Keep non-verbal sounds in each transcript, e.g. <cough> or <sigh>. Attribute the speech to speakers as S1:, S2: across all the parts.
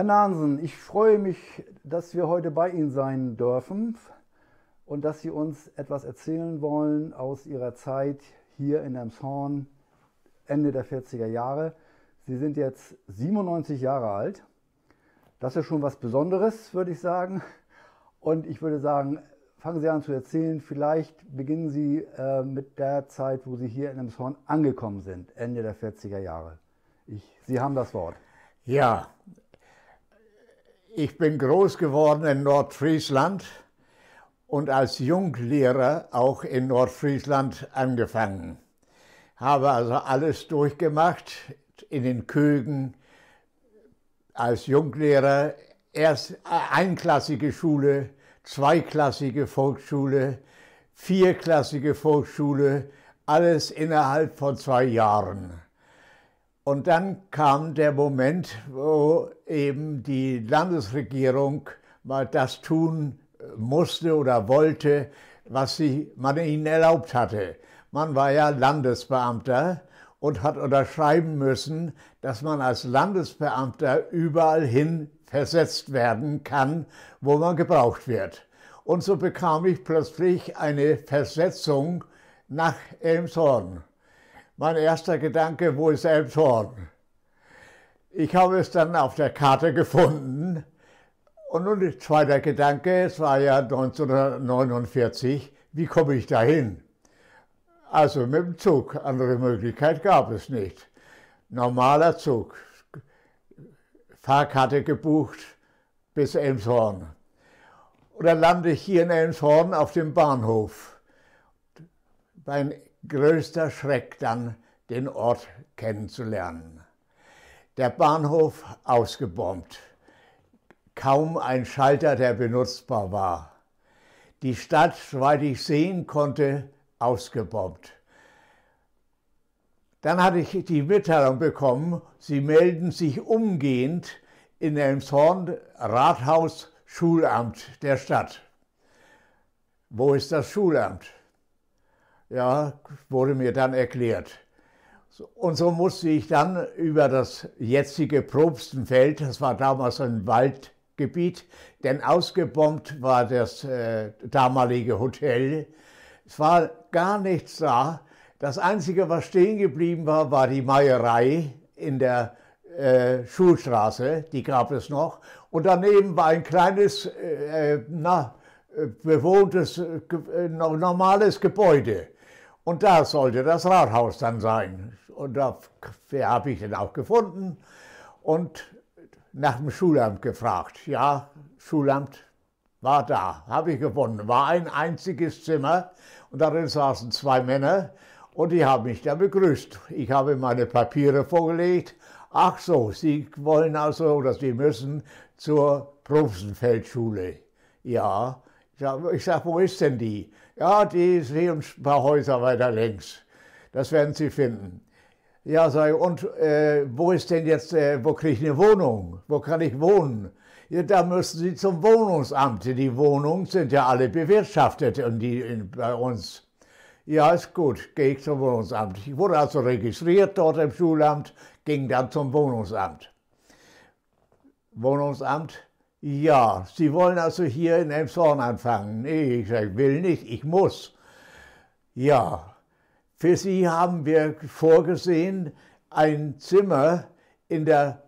S1: Herr Nahnsen, ich freue mich, dass wir heute bei Ihnen sein dürfen und dass Sie uns etwas erzählen wollen aus Ihrer Zeit hier in Emshorn Ende der 40er Jahre. Sie sind jetzt 97 Jahre alt. Das ist schon was Besonderes, würde ich sagen. Und ich würde sagen, fangen Sie an zu erzählen. Vielleicht beginnen Sie äh, mit der Zeit, wo Sie hier in Emshorn angekommen sind, Ende der 40er Jahre. Ich, Sie haben das Wort. Ja, ich bin
S2: groß geworden in Nordfriesland und als Junglehrer auch in Nordfriesland angefangen. Habe also alles durchgemacht in den Kögen, als Junglehrer erst einklassige Schule, zweiklassige Volksschule, vierklassige Volksschule, alles innerhalb von zwei Jahren. Und dann kam der Moment, wo eben die Landesregierung mal das tun äh, musste oder wollte, was sie, man ihnen erlaubt hatte. Man war ja Landesbeamter und hat unterschreiben müssen, dass man als Landesbeamter überall hin versetzt werden kann, wo man gebraucht wird. Und so bekam ich plötzlich eine Versetzung nach Elmshorn. Mein erster Gedanke, wo ist Elbshorn? Ich habe es dann auf der Karte gefunden. Und nun der zweite Gedanke, es war ja 1949, wie komme ich dahin? Also mit dem Zug, andere Möglichkeit gab es nicht. Normaler Zug, Fahrkarte gebucht bis Elmshorn. Und dann lande ich hier in Elmshorn auf dem Bahnhof. Mein größter Schreck dann, den Ort kennenzulernen. Der Bahnhof ausgebombt, kaum ein Schalter, der benutzbar war. Die Stadt, soweit ich sehen konnte, ausgebombt. Dann hatte ich die Mitteilung bekommen, sie melden sich umgehend in Elmshorn Rathaus Schulamt der Stadt. Wo ist das Schulamt? ja, wurde mir dann erklärt. Und so musste ich dann über das jetzige Probstenfeld, das war damals ein Waldgebiet, denn ausgebombt war das äh, damalige Hotel. Es war gar nichts da. Das Einzige, was stehen geblieben war, war die Meierei in der äh, Schulstraße, die gab es noch. Und daneben war ein kleines, äh, äh na, äh, bewohntes, äh, normales Gebäude. Und da sollte das Rathaus dann sein. Und da habe ich dann auch gefunden und nach dem Schulamt gefragt. Ja, Schulamt war da, habe ich gefunden. War ein einziges Zimmer und darin saßen zwei Männer und die haben mich da begrüßt. Ich habe meine Papiere vorgelegt. Ach so, Sie wollen also oder Sie müssen zur Prunzenfeldschule. Ja, ich sage, wo ist denn die? Ja, die sehen ein paar Häuser weiter links. Das werden Sie finden. Ja, sag ich, und äh, wo ist denn jetzt, äh, wo kriege ich eine Wohnung? Wo kann ich wohnen? Ja, da müssen Sie zum Wohnungsamt. Die Wohnungen sind ja alle bewirtschaftet und die in, bei uns. Ja, ist gut, gehe ich zum Wohnungsamt. Ich wurde also registriert dort im Schulamt, ging dann zum Wohnungsamt. Wohnungsamt ja, Sie wollen also hier in Elmshorn anfangen. Nee, ich will nicht, ich muss. Ja, für Sie haben wir vorgesehen ein Zimmer in der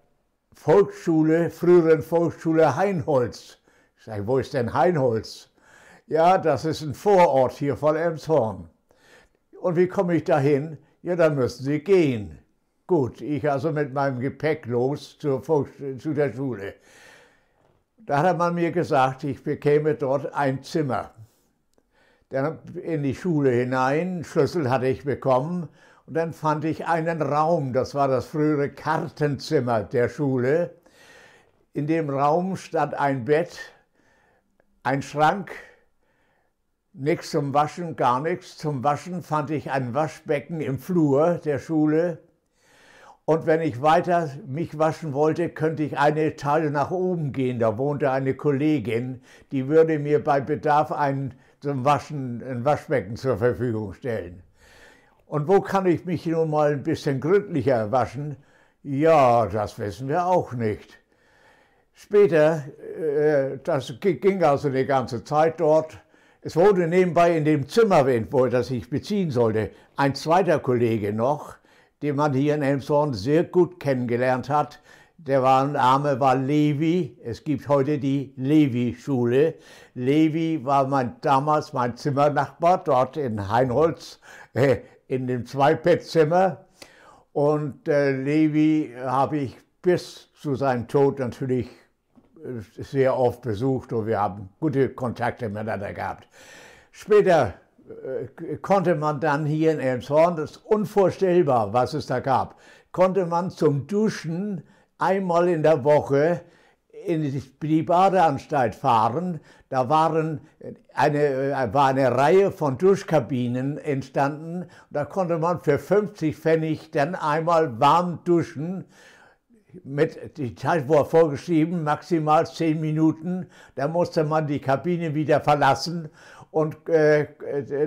S2: Volksschule, früheren Volksschule Heinholz. Ich sage, wo ist denn Heinholz? Ja, das ist ein Vorort hier von Elmshorn. Und wie komme ich dahin? Ja, dann müssen Sie gehen. Gut, ich also mit meinem Gepäck los zur Volks zu der Schule. Da hat man mir gesagt, ich bekäme dort ein Zimmer. Dann in die Schule hinein, Schlüssel hatte ich bekommen und dann fand ich einen Raum, das war das frühere Kartenzimmer der Schule. In dem Raum stand ein Bett, ein Schrank, nichts zum Waschen, gar nichts. Zum Waschen fand ich ein Waschbecken im Flur der Schule und wenn ich weiter mich waschen wollte, könnte ich eine Etage nach oben gehen. Da wohnte eine Kollegin, die würde mir bei Bedarf ein, zum Waschen, ein Waschbecken zur Verfügung stellen. Und wo kann ich mich nun mal ein bisschen gründlicher waschen? Ja, das wissen wir auch nicht. Später, äh, das ging also eine ganze Zeit dort. Es wurde nebenbei in dem Zimmer, wo das ich beziehen sollte, ein zweiter Kollege noch den man hier in Elmshorn sehr gut kennengelernt hat. Der war, Name war Levi. Es gibt heute die Levi-Schule. Levi war mein, damals mein Zimmernachbar dort in Heinholz, äh, in dem Zweibettzimmer. Und äh, Levi habe ich bis zu seinem Tod natürlich äh, sehr oft besucht und wir haben gute Kontakte miteinander gehabt. Später äh, konnte man dann hier in Elmshorn, das ist unvorstellbar, was es da gab, konnte man zum Duschen einmal in der Woche in die Badeanstalt fahren. Da waren eine, äh, war eine Reihe von Duschkabinen entstanden. Da konnte man für 50 Pfennig dann einmal warm duschen. Mit, die Zeit war vorgeschrieben, maximal 10 Minuten. Da musste man die Kabine wieder verlassen und äh,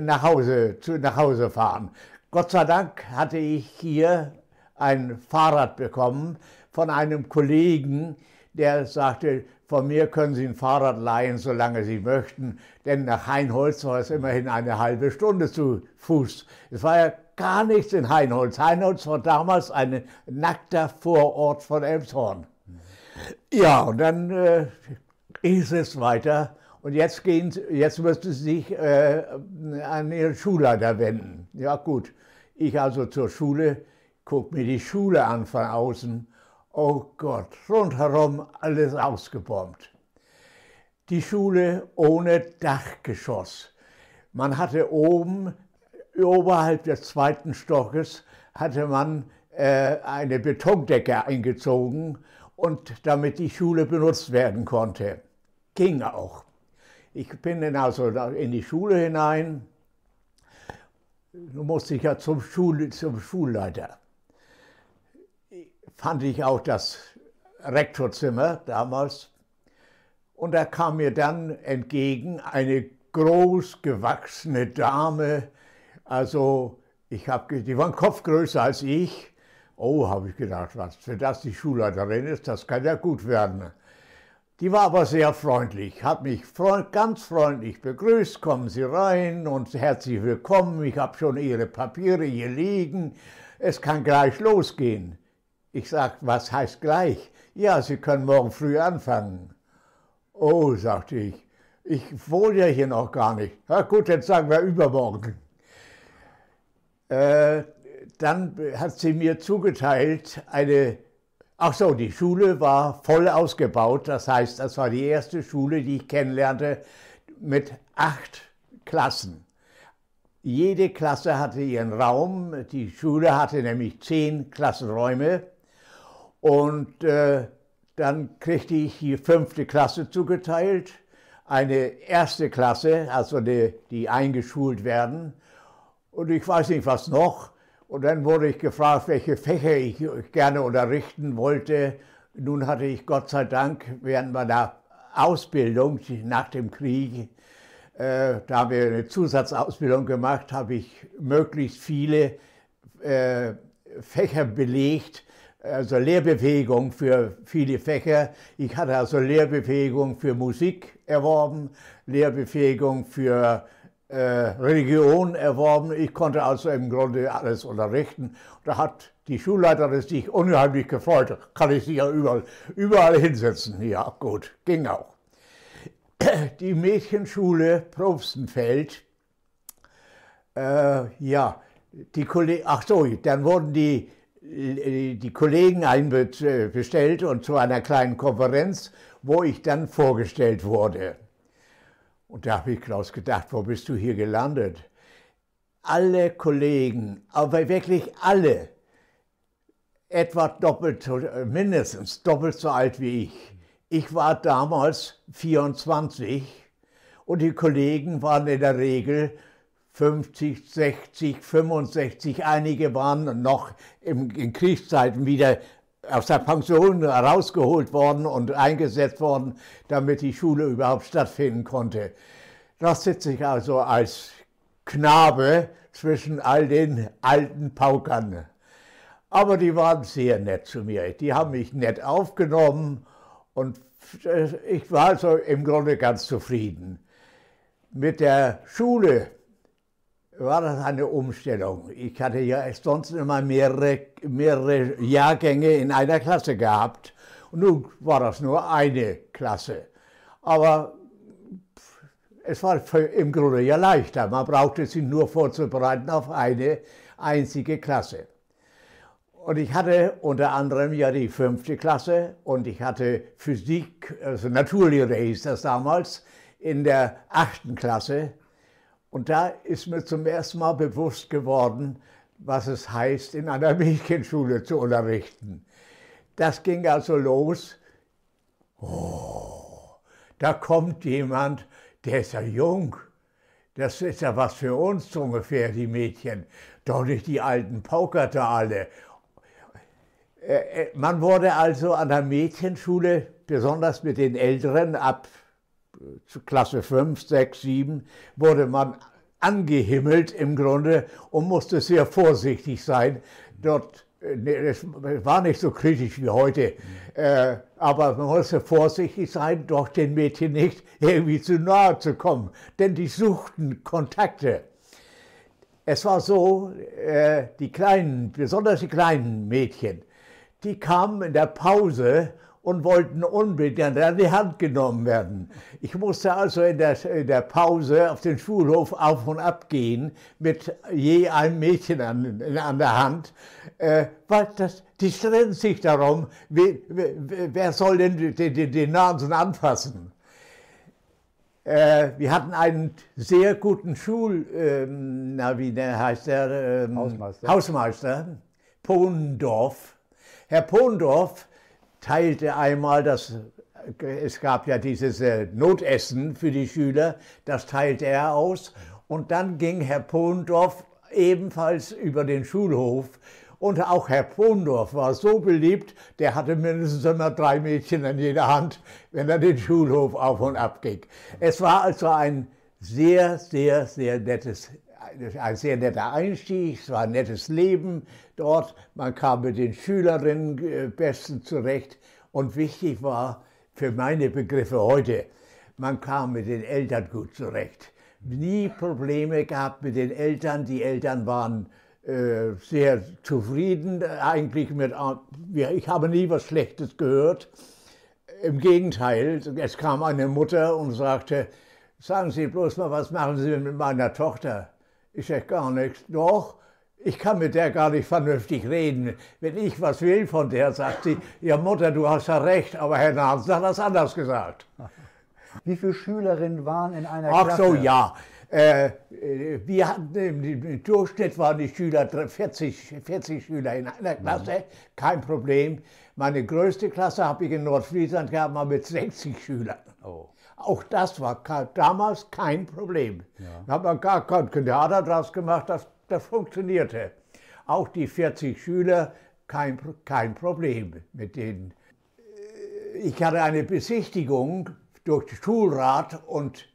S2: nach, Hause, zu, nach Hause fahren. Gott sei Dank hatte ich hier ein Fahrrad bekommen von einem Kollegen, der sagte, von mir können Sie ein Fahrrad leihen, solange Sie möchten, denn nach Heinholz war es immerhin eine halbe Stunde zu Fuß. Es war ja gar nichts in Heinholz. Heinholz war damals ein nackter Vorort von Elmshorn. Ja, und dann äh, hieß es weiter, und jetzt, gehen, jetzt wirst du dich äh, an ihren Schulleiter wenden. Ja gut, ich also zur Schule, guck mir die Schule an von außen. Oh Gott, rundherum alles ausgebombt. Die Schule ohne Dachgeschoss. Man hatte oben, oberhalb des zweiten Stockes, hatte man äh, eine Betondecke eingezogen und damit die Schule benutzt werden konnte. Ging auch. Ich bin dann also in die Schule hinein. Nun musste ich ja zum, Schul zum Schulleiter. Fand ich auch das Rektorzimmer damals. Und da kam mir dann entgegen eine großgewachsene Dame. Also ich habe, die war Kopf größer als ich. Oh, habe ich gedacht, was für das die Schulleiterin ist, das kann ja gut werden. Die war aber sehr freundlich, hat mich freund, ganz freundlich begrüßt, kommen Sie rein und herzlich willkommen, ich habe schon Ihre Papiere hier liegen, es kann gleich losgehen. Ich sage, was heißt gleich? Ja, Sie können morgen früh anfangen. Oh, sagte ich, ich wohne ja hier noch gar nicht. Na gut, jetzt sagen wir übermorgen. Äh, dann hat sie mir zugeteilt eine Ach so, die Schule war voll ausgebaut. Das heißt, das war die erste Schule, die ich kennenlernte mit acht Klassen. Jede Klasse hatte ihren Raum. Die Schule hatte nämlich zehn Klassenräume. Und äh, dann kriegte ich die fünfte Klasse zugeteilt, eine erste Klasse, also die, die eingeschult werden. Und ich weiß nicht, was noch. Und dann wurde ich gefragt, welche Fächer ich gerne unterrichten wollte. Nun hatte ich Gott sei Dank während meiner Ausbildung nach dem Krieg, äh, da haben wir eine Zusatzausbildung gemacht, habe ich möglichst viele äh, Fächer belegt, also Lehrbefähigung für viele Fächer. Ich hatte also Lehrbefähigung für Musik erworben, Lehrbefähigung für äh, Religion erworben. Ich konnte also im Grunde alles unterrichten. Da hat die Schulleiterin sich unheimlich gefreut. Kann ich sie ja überall, überall hinsetzen. Ja, gut, ging auch. <clears throat> Die Mädchenschule Probstenfeld, äh, ja, die Kollegen, ach so, dann wurden die, äh, die Kollegen einbestellt und zu einer kleinen Konferenz, wo ich dann vorgestellt wurde. Und da habe ich Klaus gedacht, wo bist du hier gelandet? Alle Kollegen, aber wirklich alle, etwa doppelt, äh, mindestens doppelt so alt wie ich. Ich war damals 24 und die Kollegen waren in der Regel 50, 60, 65. Einige waren noch in Kriegszeiten wieder aus der Pension rausgeholt worden und eingesetzt worden, damit die Schule überhaupt stattfinden konnte. Das sitze ich also als Knabe zwischen all den alten Paukern. Aber die waren sehr nett zu mir. Die haben mich nett aufgenommen und äh, ich war also im Grunde ganz zufrieden. Mit der Schule war das eine Umstellung. Ich hatte ja sonst immer mehrere, mehrere Jahrgänge in einer Klasse gehabt. Und nun war das nur eine Klasse. Aber es war im Grunde ja leichter. Man brauchte sich nur vorzubereiten auf eine einzige Klasse. Und ich hatte unter anderem ja die fünfte Klasse und ich hatte Physik, also Naturlehre hieß das damals, in der achten Klasse und da ist mir zum ersten Mal bewusst geworden, was es heißt, in einer <laughs> Mädchenschule zu unterrichten. Das ging also los. Oh, da kommt jemand, der ist ja jung. Das ist ja was für uns so ungefähr, die Mädchen. Doch nicht die alten Pauker da alle. Äh, äh, man wurde also an der Mädchenschule, besonders mit den Älteren, ab äh, Klasse 5, 6, 7, wurde man angehimmelt im Grunde und musste sehr vorsichtig sein. Dort das äh, ne, war nicht so kritisch wie heute, äh, aber man musste vorsichtig sein, doch den Mädchen nicht irgendwie zu nahe zu kommen, denn die suchten Kontakte. Es war so, die kleinen, besonders die kleinen Mädchen, die kamen in der Pause und wollten unbedingt an die Hand genommen werden. Ich musste also in der, in der, Pause auf den Schulhof auf und ab gehen mit je einem Mädchen an, an der Hand, äh, weil das, die stritten sich darum, wer, wer soll denn den, den, den Nasen anfassen. Äh, wir hatten einen sehr guten Schul, ähm, na, wie der heißt der? Ähm, Hausmeister. Hausmeister, Pondorf. Herr Pohndorf, teilte einmal das, äh, es gab ja dieses äh, Notessen für die Schüler, das teilte er aus. Und dann ging Herr Pohndorf ebenfalls über den Schulhof. Und auch Herr Pohndorf war so beliebt, der hatte mindestens immer drei Mädchen in jeder Hand, wenn er den Schulhof auf und ab ging. Es war also ein sehr, sehr, sehr nettes ein sehr netter Einstieg, es war ein nettes Leben dort. Man kam mit den Schülerinnen äh, besten zurecht. Und wichtig war für meine Begriffe heute, man kam mit den Eltern gut zurecht. Nie Probleme gehabt mit den Eltern. Die Eltern waren äh, sehr zufrieden äh, eigentlich mit. Ich habe nie was Schlechtes gehört. Im Gegenteil, es kam eine Mutter und sagte, sagen Sie bloß mal, was machen Sie mit meiner Tochter? Ich sage gar nichts. Doch, ich kann mit der gar nicht vernünftig reden. Wenn ich was will von der, sagt sie, ja Mutter, du hast ja recht, aber Herr Nansen hat das anders gesagt. <laughs>
S1: Wie viele Schülerinnen waren in einer Ach Klasse? Ach so, ja.
S2: Äh, äh, wir hatten im, Durchschnitt waren die Schüler 40, 40 Schüler in einer Klasse, kein Problem. Meine größte Klasse habe ich in Nordfriesland gehabt, mal mit 60 Schülern. Oh. Auch das war damals kein Problem. Ja. Da hat man gar kein Theater draus gemacht, das, das funktionierte. Auch die 40 Schüler, kein, kein Problem mit denen. Ich hatte eine Besichtigung durch den Schulrat und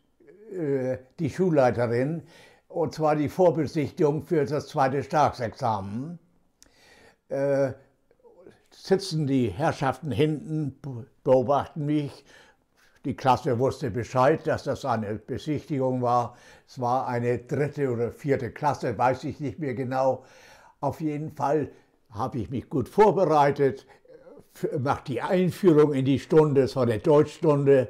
S2: äh, die Schulleiterin, und zwar die Vorbesichtigung für das zweite Staatsexamen. Äh, sitzen die Herrschaften hinten, beobachten mich. Die Klasse wusste Bescheid, dass das eine Besichtigung war. Es war eine dritte oder vierte Klasse, weiß ich nicht mehr genau. Auf jeden Fall habe ich mich gut vorbereitet, mache die Einführung in die Stunde, es war eine Deutschstunde.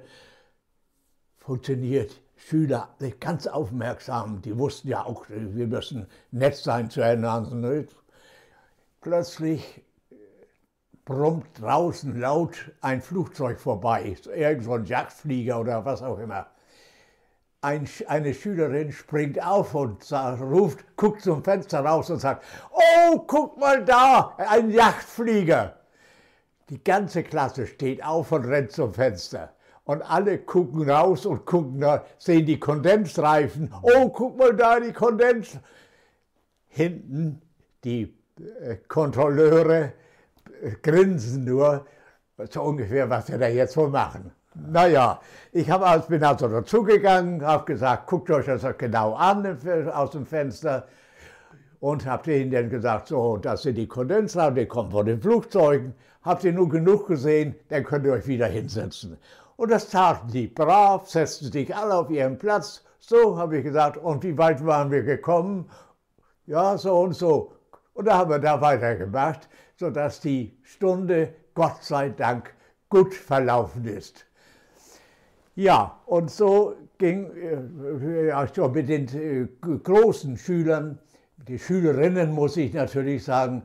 S2: Funktioniert. Schüler ganz aufmerksam, die wussten ja auch, wir müssen nett sein zueinander. Plötzlich prompt draußen laut ein Flugzeug vorbei, irgend so ein Jagdflieger oder was auch immer. Ein, eine Schülerin springt auf und sagt, ruft, guckt zum Fenster raus und sagt, oh, guck mal da, ein Jagdflieger. Die ganze Klasse steht auf und rennt zum Fenster. Und alle gucken raus und gucken, sehen die Kondensreifen. Oh, guck mal da, die Kondens. Hinten die äh, Kontrolleure, grinsen nur, so ungefähr, was wir da jetzt wohl machen. Naja, ich hab, bin also dazugegangen, habe gesagt, guckt euch das genau an aus dem Fenster und habe ihnen dann gesagt, so, das sind die Kondensator, die kommen von den Flugzeugen, habt ihr nun genug gesehen, dann könnt ihr euch wieder hinsetzen. Und das taten die brav, setzten sich alle auf ihren Platz, so habe ich gesagt, und wie weit waren wir gekommen? Ja, so und so. Und da haben wir da weitergemacht sodass die Stunde Gott sei Dank gut verlaufen ist. Ja, und so ging äh, ja, mit den äh, großen Schülern, die Schülerinnen muss ich natürlich sagen,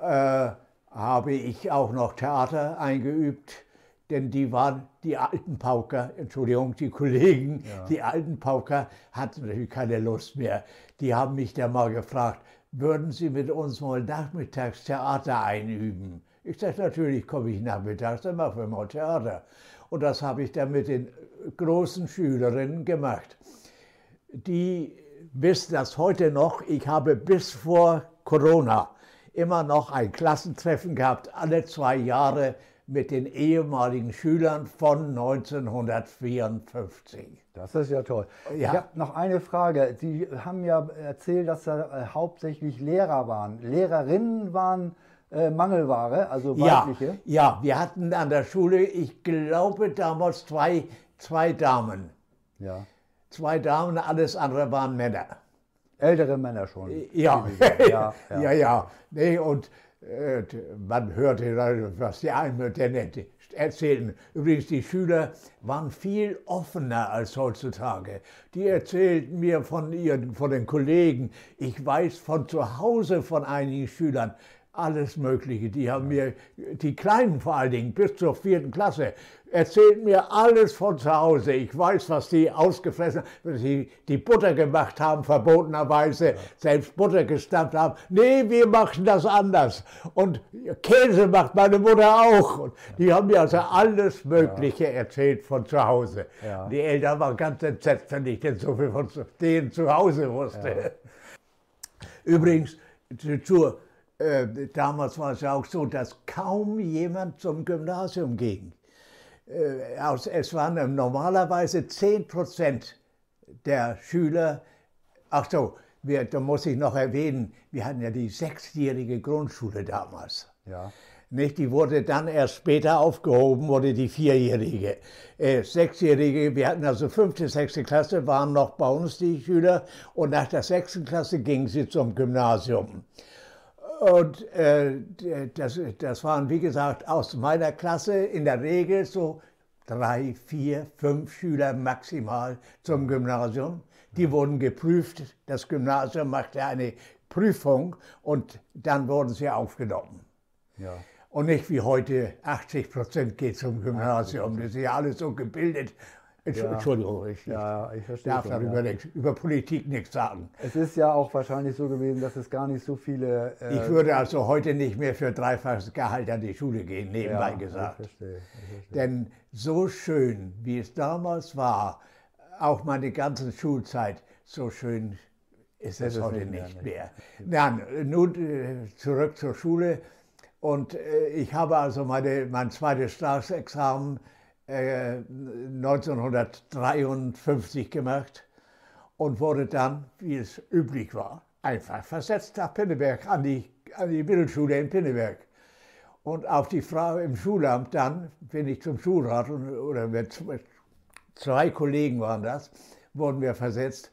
S2: äh, habe ich auch noch Theater eingeübt, denn die waren die alten Pauker, Entschuldigung, die Kollegen, ja. die alten Pauker hatten natürlich keine Lust mehr. Die haben mich dann mal gefragt, würden Sie mit uns mal Nachmittagstheater einüben? Ich sage, natürlich komme ich nachmittags, dann machen wir mal Theater. Und das habe ich dann mit den großen Schülerinnen gemacht. Die wissen das heute noch. Ich habe bis vor Corona immer noch ein Klassentreffen gehabt, alle zwei Jahre mit den ehemaligen Schülern von 1954. Das
S1: ist ja toll. Ja. Ich habe noch eine Frage. Sie haben ja erzählt, dass da äh, hauptsächlich Lehrer waren. Lehrerinnen waren äh, Mangelware, also weibliche?
S2: Ja, ja, wir hatten an der Schule, ich glaube damals zwei, zwei Damen. Ja. Zwei Damen, alles andere waren Männer. Ältere Männer schon.
S1: Ja, ja, <laughs>
S2: ja. ja. ja. Nee, und äh, man hörte, was die einen mit der Nette erzählten. Übrigens, die Schüler waren viel offener als heutzutage. Die erzählten mir von, ihren, von den Kollegen. Ich weiß von zu Hause von einigen Schülern, alles Mögliche. Die haben mir, die Kleinen vor allen Dingen, bis zur vierten Klasse, erzählt mir alles von zu Hause. Ich weiß, was die ausgefressen haben, was sie die Butter gemacht haben, verbotenerweise, ja. selbst Butter gestampft haben. Nee, wir machen das anders. Und Käse macht meine Mutter auch. Und die haben mir also alles Mögliche ja. erzählt von zu Hause. Ja. Die Eltern waren ganz entsetzt, wenn ich denn so viel von denen zu Hause wusste. Übrigens, zur äh, damals war es auch so, dass kaum jemand zum Gymnasium ging. Äh, es waren normalerweise 10 Prozent der Schüler, ach so, wir, da muss ich noch erwähnen, wir hatten ja die sechsjährige Grundschule damals. Ja. Nicht, die wurde dann erst später aufgehoben, wurde die vierjährige. Äh, sechsjährige, wir hatten also fünfte, sechste Klasse, waren noch bei uns die Schüler und nach der sechsten Klasse gingen sie zum Gymnasium. Und äh, das, das waren, wie gesagt, aus meiner Klasse in der Regel so drei, vier, fünf Schüler maximal zum Gymnasium. Die mhm. wurden geprüft. Das Gymnasium machte eine Prüfung und dann wurden sie aufgenommen. Ja. Und nicht wie heute, 80 Prozent geht zum Gymnasium. Das ist ja alles so gebildet Entschuldigung, ich, ja, ich verstehe darf schon, darüber ja. nichts, über Politik nichts sagen. Es ist ja auch wahrscheinlich so gewesen, dass es gar nicht so viele. Äh, ich würde also heute nicht mehr für dreifaches Gehalt an die Schule gehen, nebenbei ja, gesagt. Ich verstehe, ich verstehe. Denn so schön, wie es damals war, auch meine ganze Schulzeit, so schön ist es heute nicht mehr. nicht mehr. Nein, nun äh, zurück zur Schule. Und äh, ich habe also meine, mein zweites Staatsexamen 1953 äh, gemacht und wurde dann, wie es üblich war, einfach versetzt nach Pinneberg, an die, an die Mittelschule in Pinneberg. Und auf die Frau im Schulamt dann bin ich zum Schulrat und, oder mit zwei Kollegen waren das, wurden wir versetzt,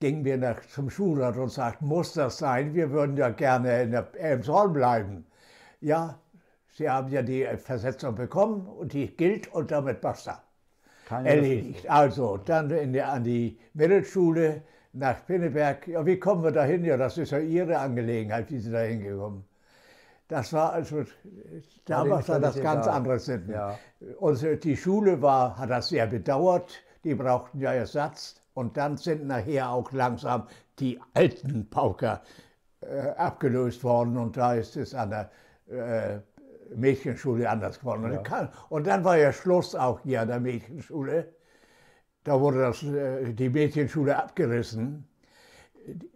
S2: gingen wir nach, zum Schulrat und sagten, muss das sein? Wir würden ja gerne in der Elmshorn bleiben. Ja, Sie haben ja die Versetzung bekommen und die gilt und damit basta.
S1: Keine Erledigt.
S2: Also, dann die, an die Mittelschule nach Pinneberg. Ja, wie kommen wir da hin? Ja, das ist ja Ihre Angelegenheit, wie Sie da hingekommen. Das war also damals war das ganz da. anderes Sitten. Ja. Unsere, die Schule war, hat das sehr bedauert. Die brauchten ja Ersatz. Und dann sind nachher auch langsam die alten Pauker äh, abgelöst worden. Und da ist es an der äh, Mädchenschule anders geworden. Ja. Und, dann war ja Schluss auch hier an der Mädchenschule. Da wurde das, äh, die Mädchenschule abgerissen.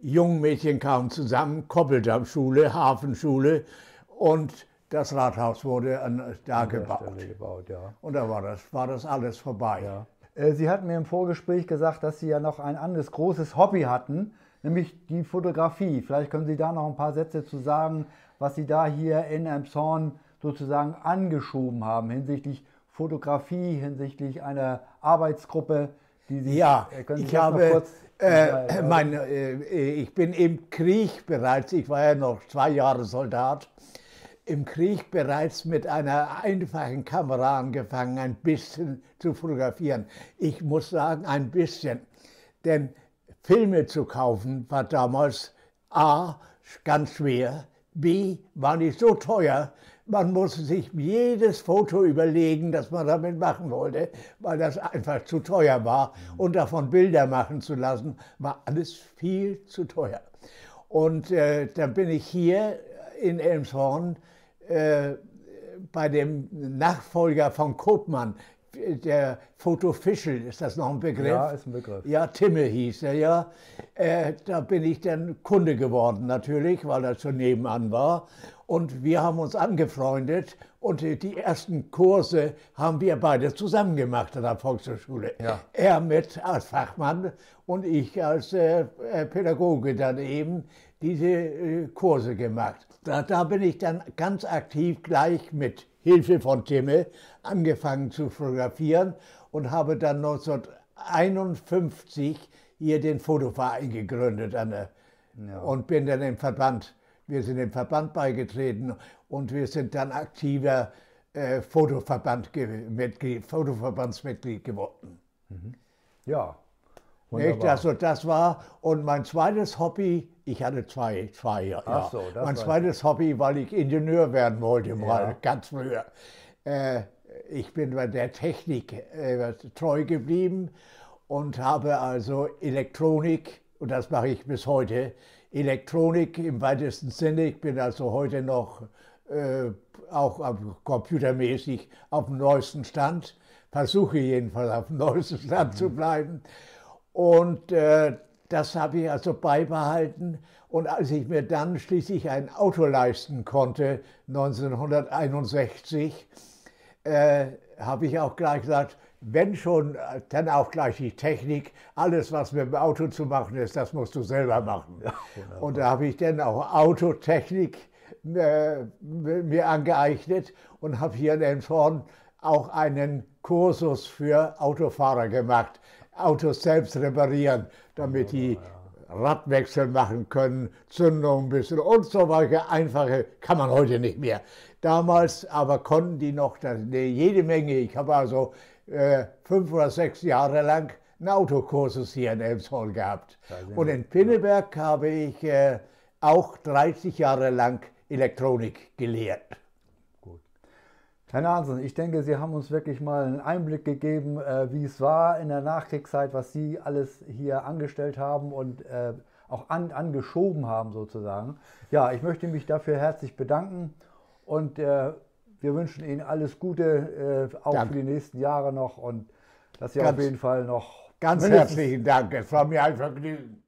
S2: Mädchen kamen zusammen, Koppeldammschule, Hafenschule und das Rathaus wurde an,
S1: äh, da an gebaut. gebaut ja. Und da war das, war das alles vorbei. Ja. Äh, Sie hatten mir im Vorgespräch gesagt, dass Sie ja noch ein anderes großes Hobby hatten, nämlich die Fotografie. Vielleicht können Sie da noch ein paar Sätze zu sagen, was Sie da hier in Emshorn sozusagen angeschoben haben hinsichtlich Fotografie, hinsichtlich einer Arbeitsgruppe, die äh, Sie. Ja, ich habe. Äh, mein,
S2: äh, ich bin im Krieg bereits, ich war ja noch zwei Jahre Soldat, im Krieg bereits mit einer einfachen Kamera angefangen, ein bisschen zu fotografieren. Ich muss sagen, ein bisschen. Denn Filme zu kaufen war damals A, ganz schwer, B, war nicht so teuer, man musste sich jedes Foto überlegen, das man damit machen wollte, weil das einfach zu teuer war. Und davon Bilder machen zu lassen, war alles viel zu teuer. Und äh, dann bin ich hier in Elmshorn äh, bei dem Nachfolger von Kopmann, der Foto Fischel, ist das noch ein Begriff? Ja, ist ein Begriff. Ja, Timme hieß er, ja. Äh, da bin ich dann Kunde geworden natürlich, weil er schon nebenan war. Und wir haben uns angefreundet und die ersten Kurse haben wir beide zusammen gemacht an der Volkshochschule. Ja. Er mit als Fachmann und ich als äh, äh Pädagoge dann eben diese äh, Kurse gemacht. Da, da bin ich dann ganz aktiv gleich mit Hilfe von Timme angefangen zu fotografieren und habe dann 1951 hier den Fotoverein gegründet der, ja. und bin dann im Verband. Wir sind im Verband beigetreten und wir sind dann aktiver äh, Fotoverband Fotoverbandsmitglied geworden. Mhm. Ja, nicht? Also das war, und mein zweites Hobby, ich hatte zwei, zwei ja. Ach so, das mein zweites Hobby, weil ich Ingenieur werden wollte, mal ganz früher. Äh, ich bin bei der Technik äh, treu geblieben und habe also Elektronik, und das mache ich bis heute, Elektronik im weitesten Sinne. Ich bin also heute noch äh, auch computermäßig auf dem neuesten Stand, versuche jedenfalls auf dem neuesten Stand mhm. zu bleiben. Und äh, das habe ich also beibehalten. Und als ich mir dann schließlich ein Auto leisten konnte, 1961, äh, habe ich auch gleich gesagt, wenn schon, äh, dann auch gleich die Technik. Alles, was mit dem Auto zu machen ist, das musst du selber machen. Ja, und da habe ich dann auch Autotechnik äh, mir angeeignet und habe hier in Elmshorn auch einen Kursus für Autofahrer gemacht. Autos selbst reparieren, damit die Radwechsel machen können, Zündung ein bisschen und so weiter. Einfache kann man heute nicht mehr. Damals aber konnten die noch das, nee, jede Menge. Ich habe also äh, fünf oder sechs Jahre lang einen Autokursus hier in Elmshorn gehabt. Und in Pinneberg habe ich äh,
S1: auch 30 Jahre lang Elektronik gelehrt. Herr Ahnung, ich denke, Sie haben uns wirklich mal einen Einblick gegeben, äh, wie es war in der Nachkriegszeit, was Sie alles hier angestellt haben und äh, auch an, angeschoben haben sozusagen. Ja, ich möchte mich dafür herzlich bedanken und äh, wir wünschen Ihnen alles Gute, äh, auch Danke. für die nächsten Jahre noch und dass Sie ganz, auf jeden Fall noch... Ganz herzlichen Dank, es war mir ein Vergnügen.